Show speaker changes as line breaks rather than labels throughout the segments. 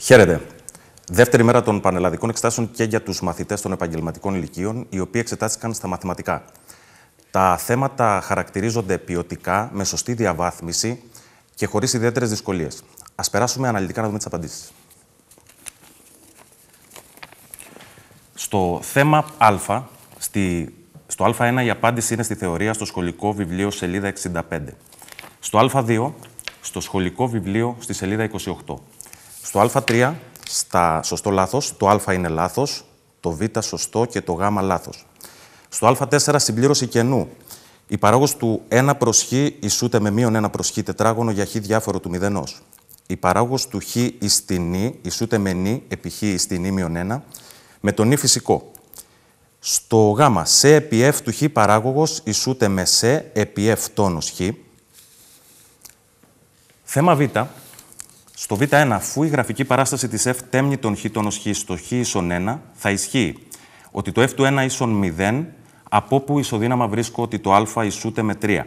Χαίρετε. Δεύτερη μέρα των πανελλαδικών εξετάσεων και για τους μαθητές των επαγγελματικών ηλικίων, οι οποίοι εξετάστηκαν στα μαθηματικά. Τα θέματα χαρακτηρίζονται ποιοτικά, με σωστή διαβάθμιση και χωρίς ιδιαίτερες δυσκολίες. Ας περάσουμε αναλυτικά να δούμε τις απαντήσεις. Στο θέμα Α, στη, στο Α1 η απάντηση είναι στη θεωρία στο σχολικό βιβλίο σελίδα 65. Στο Α2, στο σχολικό βιβλίο στη σελίδα 28. Στο α3, στα σωστό λάθος, το α είναι λάθος, το β σωστό και το γ λάθος. Στο α4 συμπλήρωση κενού. Η παράγωση του 1 προς χ ισούται με μείον 1 προς χ τετράγωνο για χ διάφορο του μηδενός. Η παράγωση του χ εις ισούται με νη επί χ εις μείον 1 με τον νη φυσικό. Στο γ, σε επί εφ του χ παράγωγος ισούται με σε επί εφ τόνος χ. Θέμα β, στο Β1, αφού η γραφική παράσταση της F τέμνει τον χ των χ στο χ ίσον 1, θα ισχύει ότι το F του 1 ίσον 0, από όπου ισοδύναμα βρίσκω ότι το α ισούται με 3.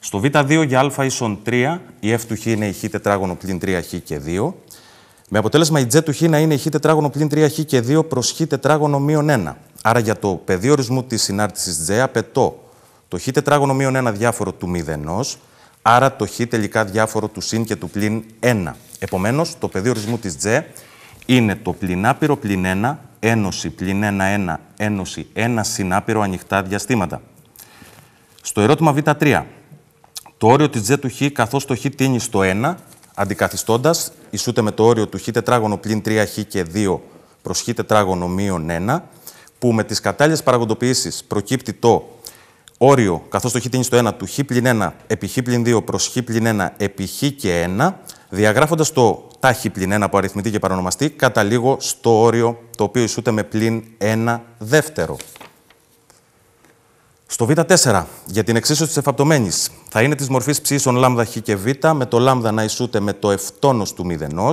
Στο β2 για α ίσον 3, η f του χ είναι η χ τετράγωνο πλην 3χ και 2, με αποτέλεσμα η j του χ να είναι η χ τετράγωνο πλην 3χ και 2 προς χ τετράγωνο μείον 1. Άρα για το πεδίο ορισμού της συνάρτησης j απαιτώ το χ τετράγωνο μείον 1 διάφορο του 0 Άρα το χ τελικά διάφορο του συν και του πλην 1. Επομένως, το πεδίο ορισμού της τζε είναι το άπειρο πλην 1, ένωση πλην 1, 1, ένωση 1 συνάπειρο ανοιχτά διαστήματα. Στο ερώτημα β3, το όριο της τζε του χ καθώς το χ τίνει στο 1, αντικαθιστώντας, ισούται με το όριο του χ τετράγωνο πλην 3χ και 2 προς χ τετράγωνο μείον 1, που με τις κατάλληλες παραγοντοποιήσεις προκύπτει το όριο, καθώς το χ τίνει στο 1 του χ πλην 1 επί χ πλην 2 προς χ πλην 1 επί χ και 1, διαγράφοντας το τα χ πλην 1 από αριθμητή και παρονομαστή, καταλήγω στο όριο το οποίο ισούται με πλην 1 δεύτερο. Στο β4, για την εξίσωση της εφαπτωμένης, θα είναι της μορφής ψήσεων λάμδα χ και β, με το λάμδα να ισούται με το ευτόνο του μηδενός.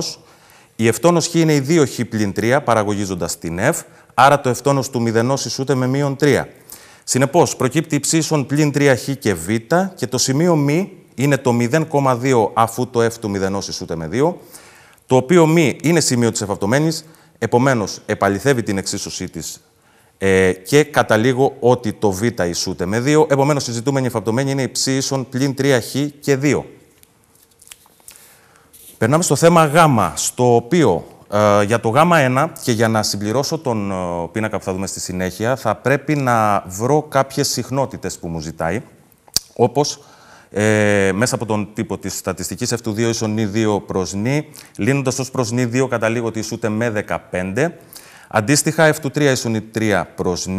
Η ευτόνο χ είναι η 2 χ πλην 3, παραγωγίζοντας την εφ, άρα το ευτόνο του μηδενός ισούται με μείον 3. Συνεπώς, προκύπτει υψίσων πλην 3χ και β και το σημείο μη είναι το 0,2 αφού το f του μηδενός ισούται με 2, το οποίο μη είναι σημείο της εφαυτομένη, επομένως επαληθεύει την εξίσωσή της. ε, και καταλήγω ότι το β ισούται με 2, Επομένω η ζητούμενη εφαυτομένη είναι ψ ίσον πλην 3χ και 2. Περνάμε στο θέμα γ, στο οποίο ε, για το ΓΑΜΑ 1 και για να συμπληρώσω τον ε, πίνακα που θα δούμε στη συνέχεια, θα πρέπει να βρω κάποιες συχνότητες που μου ζητάει, όπως ε, μέσα από τον τύπο της στατιστικής F2 ίσον Ν2 προς Ν, λύνοντας ως προς Ν2 καταλήγω ότι ισούται με 15, αντίστοιχα F3 ίσον Ν3 προς Ν,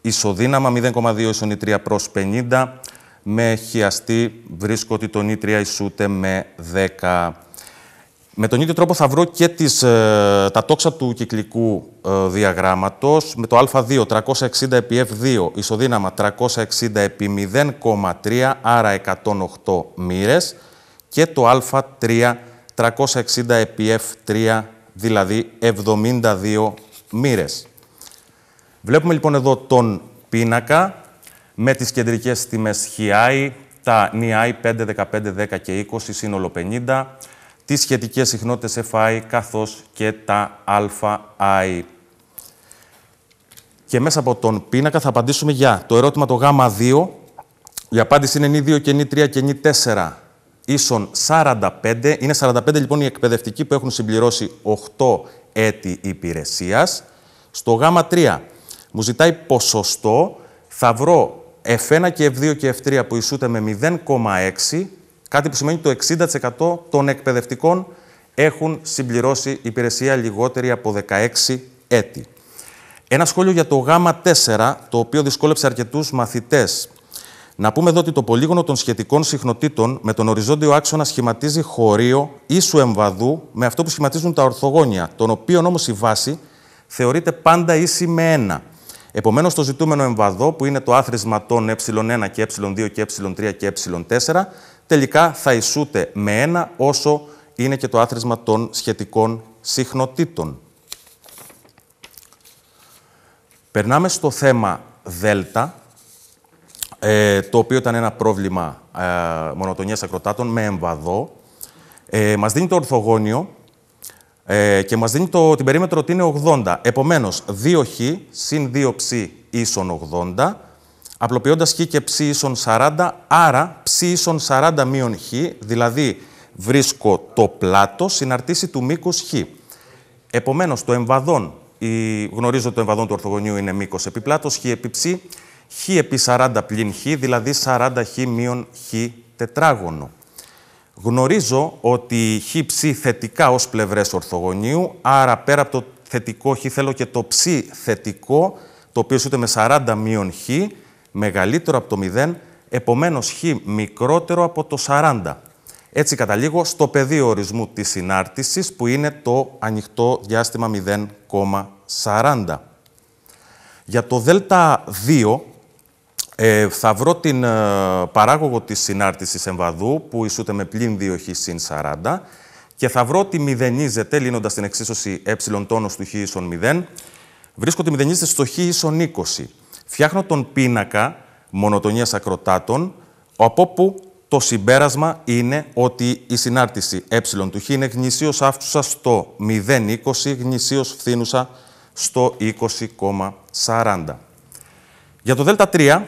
ισοδύναμα 0,2 ίσον Ν3 προς 50, με χιαστή βρίσκω ότι το Ν3 ισούται με 10. Με τον ίδιο τρόπο θα βρω και τις, ε, τα τόξα του κυκλικού ε, διαγράμματος με το α2 360 επί f2 ισοδύναμα 360 επί 0,3 άρα 108 μοίρες και το α3 360 επί f3 δηλαδή 72 μοίρες. Βλέπουμε λοιπόν εδώ τον πίνακα με τις κεντρικές τιμές χιάι, τα νιάι 5, 15, 10 και 20, σύνολο 50, τις σχετικές συχνότητες FI καθώς και τα αI. Και μέσα από τον πίνακα θα απαντήσουμε για το ερώτημα το ΓΑΜΑ 2 Η απάντηση είναι νη2 και νη3 και νη4 ίσον 45. Είναι 45 λοιπόν οι εκπαιδευτικοί που έχουν συμπληρώσει 8 έτη υπηρεσίας. Στο ΓΑΜΑ 3 μου ζητάει ποσοστό. Θα βρω F1 και F2 και F3 που ισούται με 0,6 Κάτι που σημαίνει το 60% των εκπαιδευτικών έχουν συμπληρώσει υπηρεσία λιγότερη από 16 έτη. Ένα σχόλιο για το γάμα 4, το οποίο δυσκόλεψε αρκετούς μαθητές. Να πούμε εδώ ότι το πολύγωνο των σχετικών συχνοτήτων με τον οριζόντιο άξονα σχηματίζει χωρίο ίσου εμβαδού με αυτό που σχηματίζουν τα ορθογόνια, τον οποίο όμως η βάση θεωρείται πάντα ίση με ένα. Επομένως, το ζητούμενο εμβαδό, που είναι το άθροισμα των ε1 και ε2 και ε3 και ε4, τελικά θα ισούται με ένα όσο είναι και το άθροισμα των σχετικών συχνοτήτων. Περνάμε στο θέμα δέλτα, ε, το οποίο ήταν ένα πρόβλημα ε, μονοτονίας ακροτάτων με εμβαδό. Ε, μας δίνει το ορθογώνιο ε, και μας δίνει το, την περίμετρο ότι είναι 80. Επομένως, 2χ συν 2ψ ίσον 80, απλοποιώντας χ και ψ ίσον 40, άρα ψ ίσον 40 μείον χ, δηλαδή βρίσκω το πλάτος συναρτήσει του μήκους χ. Επομένως, το εμβαδόν, η, γνωρίζω το εμβαδόν του ορθογωνίου είναι μήκος επί πλάτος, χ επί ψ, χ επί 40 πλην χ, δηλαδή 40χ μείον χ τετράγωνο. Γνωρίζω ότι χ ψ θετικά ως πλευρές ορθογωνίου, άρα πέρα από το θετικό χ θέλω και το ψ θετικό, το οποίο σούται με 40 μείον χ, μεγαλύτερο από το 0, επομένως χ μικρότερο από το 40. Έτσι καταλήγω στο πεδίο ορισμού της συνάρτησης, που είναι το ανοιχτό διάστημα 0,40. Για το ΔΕΛΤΑ 2, ε, θα βρω την ε, παράγωγο της συνάρτησης εμβαδού που ισούται με πλήν 2 χ συν 40 και θα βρω ότι μηδενίζεται λύνοντας την εξίσωση ε τόνος του χ ίσον 0 βρίσκω ότι μηδενίζεται στο χ ίσον 20. Φτιάχνω τον πίνακα μονοτονίας ακροτάτων από όπου το συμπέρασμα είναι ότι η συνάρτηση ε του χ είναι γνησίως αύξουσα στο 0,20, γνησίως φθήνουσα στο 20,40. Για το ΔΕΛΤΑ 3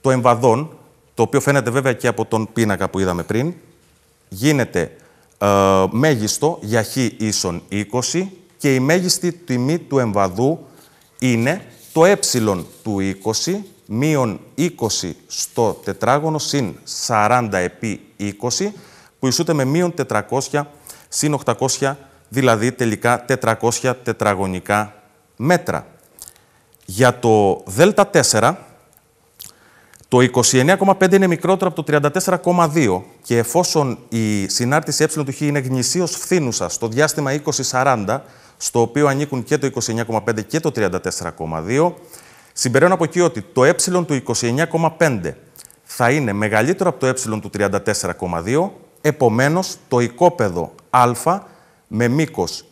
το εμβαδόν, το οποίο φαίνεται βέβαια και από τον πίνακα που είδαμε πριν, γίνεται ε, μέγιστο για χ ίσον 20 και η μέγιστη τιμή του εμβαδού είναι το ε του 20 μείον 20 στο τετράγωνο συν 40 επί 20 που ισούται με μείον 400 συν 800 δηλαδή τελικά 400 τετραγωνικά μέτρα. Για το ΔΕΛΤΑ 4 το 29,5 είναι μικρότερο από το 34,2 και εφόσον η συνάρτηση ε του χ είναι γνησίως φθήνουσα στο διάστημα 20-40, στο οποίο ανήκουν και το 29,5 και το 34,2, συμπεραίνω από εκεί ότι το ε του 29,5 θα είναι μεγαλύτερο από το ε του 34,2, επομένως το οικόπεδο α με μήκος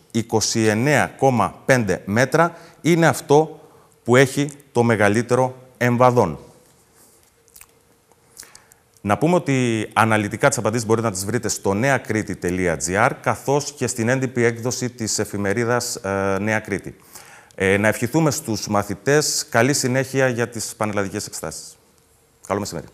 29,5 μέτρα είναι αυτό που έχει το μεγαλύτερο εμβαδόν. Να πούμε ότι αναλυτικά τις απαντήσεις μπορείτε να τις βρείτε στο neakriti.gr καθώς και στην έντυπη έκδοση της εφημερίδας ε, Νέα Κρήτη. Ε, να ευχηθούμε στους μαθητές καλή συνέχεια για τις πανελλαδικές εξετάσεις. Καλό μεσημέρι.